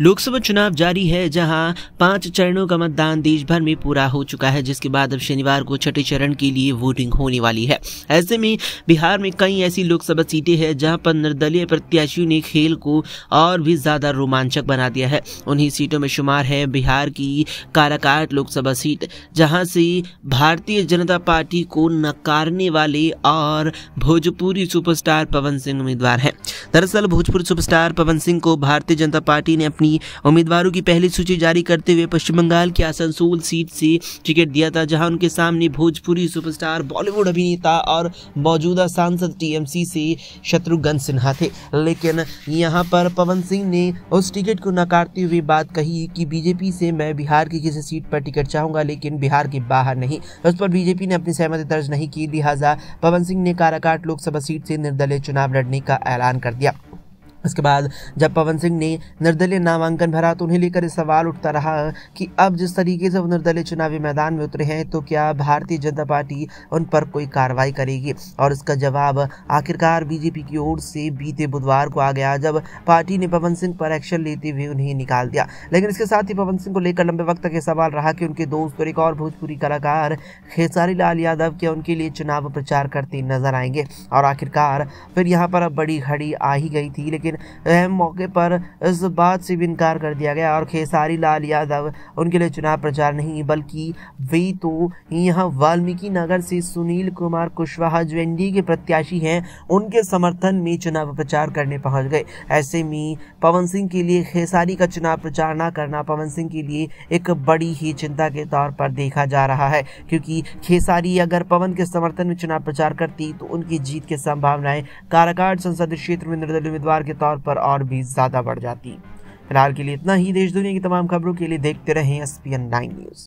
लोकसभा चुनाव जारी है जहां पांच चरणों का मतदान देश भर में पूरा हो चुका है जिसके बाद अब शनिवार को छठे चरण के लिए वोटिंग होने वाली है ऐसे में बिहार में कई ऐसी लोकसभा सीटें हैं जहां पर निर्दलीय प्रत्याशियों ने खेल को और भी ज्यादा रोमांचक बना दिया है उन्हीं सीटों में शुमार है बिहार की काराकाट लोकसभा सीट जहाँ से भारतीय जनता पार्टी को नकारने वाले और भोजपुरी सुपरस्टार पवन सिंह उम्मीदवार हैं दरअसल भोजपुरी सुपरस्टार पवन सिंह को भारतीय जनता पार्टी ने अपनी अपनी उम्मीदवारों की पहली सूची जारी करते हुए पश्चिम बंगाल की आसनसोल सीट से टिकट दिया था जहां उनके सामने भोजपुरी सुपरस्टार बॉलीवुड अभिनेता और मौजूदा सांसद टीएमसी से शत्रुघ्न सिन्हा थे लेकिन यहाँ पर पवन सिंह ने उस टिकट को नकारते हुए बात कही कि बीजेपी से मैं बिहार की किसी सीट पर टिकट चाहूंगा लेकिन बिहार के बाहर नहीं उस पर बीजेपी ने अपनी सहमति दर्ज नहीं की लिहाजा पवन सिंह ने काराकाट लोकसभा सीट से निर्दलीय चुनाव लड़ने का ऐलान कर दिया उसके बाद जब पवन सिंह ने निर्दलीय नामांकन भरा तो उन्हें लेकर सवाल उठता रहा कि अब जिस तरीके से वो निर्दलीय चुनावी मैदान में उतरे हैं तो क्या भारतीय जनता पार्टी उन पर कोई कार्रवाई करेगी और इसका जवाब आखिरकार बीजेपी की ओर से बीते बुधवार को आ गया जब पार्टी ने पवन सिंह पर एक्शन लेते हुए उन्हें निकाल दिया लेकिन इसके साथ ही पवन सिंह को लेकर लंबे वक्त तक ये सवाल रहा कि उनके दोस्त और एक और भोजपुरी कलाकार खेसारी लाल यादव क्या उनके लिए चुनाव प्रचार करते नजर आएंगे और आखिरकार फिर यहाँ पर अब बड़ी घड़ी आ ही गई थी लेकिन लेकिन अहम मौके पर इस बात से भी इनकार कर दिया गया और खेसारी लाल यादव उनके लिए चुनाव प्रचार नहीं बल्कि वे तो यहाँ वाल्मीकि नगर से सुनील कुमार कुशवाहा जो एन के प्रत्याशी हैं उनके समर्थन में चुनाव प्रचार करने पहुँच गए ऐसे में पवन सिंह के लिए खेसारी का चुनाव प्रचार ना करना पवन सिंह के लिए एक बड़ी ही चिंता के तौर पर देखा जा रहा है क्योंकि खेसारी अगर पवन के समर्थन में चुनाव प्रचार करती तो उनकी जीत की संभावनाएं काराकाट संसदीय क्षेत्र में निर्दलीय उम्मीदवार के तौर तौर पर और भी ज़्यादा बढ़ जाती फिलहाल के लिए इतना ही देश दुनिया की तमाम खबरों के लिए देखते रहें S P N nine news